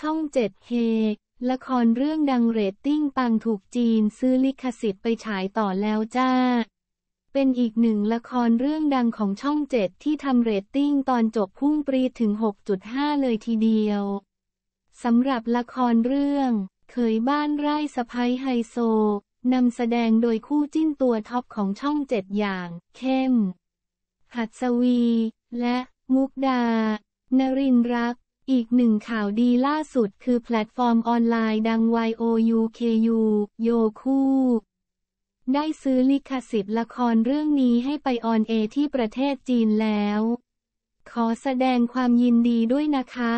ช่องเจ็ดเฮ ละครเรื่องดังเรตติ้งปังถูกจีนซื้อลิขสิทธิ์ไปฉายต่อแล้วจ้า เป็นอีกหนึ่งละครเรื่องดังของช่องเจ็ดที่ทำเรตติ้งตอนจบพุ่งปรีดถึง 6.5 เลยทีเดียว สำหรับละครเรื่อง เคยบ้านไร่สะพ้ยไฮโซ นำแสดงโดยคู่จิ้นตัวท็อปของช่องเจ็ดอย่าง เข้ม หัดสวี และมุกดา นรินรักอีกหนึ่งข่าวดีล่าสุดคือแพลตฟอร์มออนไลน์ดัง YOUKU โยคู่ได้ซื้อลิขสิทธิ์ละครเรื่องนี้ให้ไปออนเอที่ประเทศจีนแล้ว ขอแสดงความยินดีด้วยนะคะ